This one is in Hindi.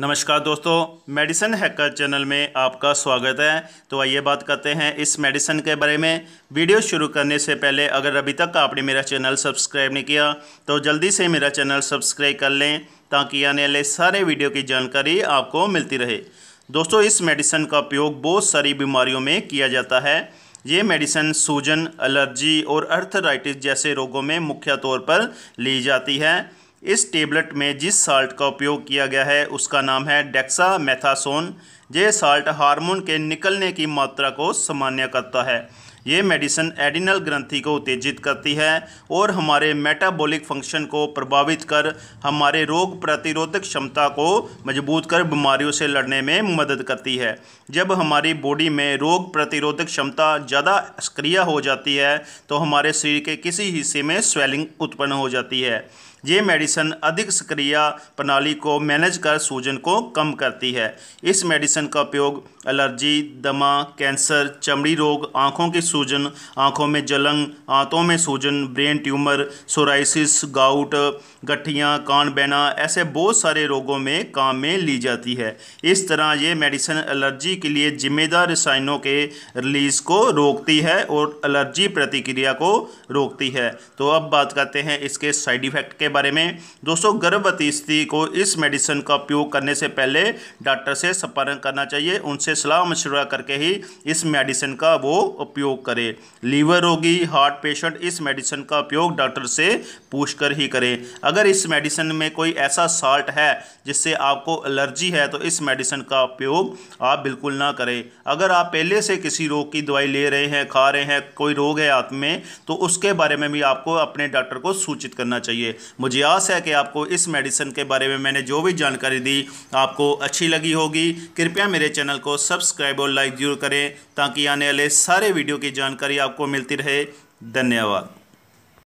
नमस्कार दोस्तों मेडिसन हैकर चैनल में आपका स्वागत है तो आइए बात करते हैं इस मेडिसन के बारे में वीडियो शुरू करने से पहले अगर अभी तक आपने मेरा चैनल सब्सक्राइब नहीं किया तो जल्दी से मेरा चैनल सब्सक्राइब कर लें ताकि आने वाले सारे वीडियो की जानकारी आपको मिलती रहे दोस्तों इस मेडिसन का उपयोग बहुत सारी बीमारियों में किया जाता है ये मेडिसन सूजन एलर्जी और अर्थराइटिस जैसे रोगों में मुख्य तौर पर ली जाती है इस टेबलेट में जिस साल्ट का उपयोग किया गया है उसका नाम है डेक्सा मेथासोन ये साल्ट हार्मोन के निकलने की मात्रा को सामान्य करता है ये मेडिसिन एडिनल ग्रंथि को उत्तेजित करती है और हमारे मेटाबॉलिक फंक्शन को प्रभावित कर हमारे रोग प्रतिरोधक क्षमता को मजबूत कर बीमारियों से लड़ने में मदद करती है जब हमारी बॉडी में रोग प्रतिरोधक क्षमता ज़्यादा सक्रिय हो जाती है तो हमारे शरीर के किसी हिस्से में स्वेलिंग उत्पन्न हो जाती है ये मेडिसिन अधिक सक्रिय प्रणाली को मैनेज कर सूजन को कम करती है इस मेडिसिन का उपयोग एलर्जी दमा कैंसर चमड़ी रोग आँखों की सूजन आँखों में जलन आंतों में सूजन ब्रेन ट्यूमर सोराइसिस गाउट गठियाँ कान बहना ऐसे बहुत सारे रोगों में काम में ली जाती है इस तरह ये मेडिसिन एलर्जी के लिए जिम्मेदार रसायनों के रिलीज को रोकती है और एलर्जी प्रतिक्रिया को रोकती है तो अब बात करते हैं इसके साइड इफ़ेक्ट के बारे में दोस्तों गर्भवती स्त्री को इस मेडिसिन का उपयोग करने से पहले डॉक्टर से संपर्क करना चाहिए उनसे सलाह मशवरा करके ही इस मेडिसिन का वो उपयोग करें लीवर रोगी हार्ट पेशेंट इस मेडिसिन का उपयोग डॉक्टर से पूछ कर ही करें अगर इस मेडिसिन में कोई ऐसा साल्ट है जिससे आपको एलर्जी है तो इस मेडिसिन का उपयोग आप बिल्कुल ना करें अगर आप पहले से किसी रोग की दवाई ले रहे हैं खा रहे हैं कोई रोग है आत्म में तो उसके बारे में भी आपको अपने डॉक्टर को सूचित करना चाहिए मुझे आस है कि आपको इस मेडिसिन के बारे में मैंने जो भी जानकारी दी आपको अच्छी लगी होगी कृपया मेरे चैनल को सब्सक्राइब और लाइक ज़रूर करें ताकि आने वाले सारे वीडियो की जानकारी आपको मिलती रहे धन्यवाद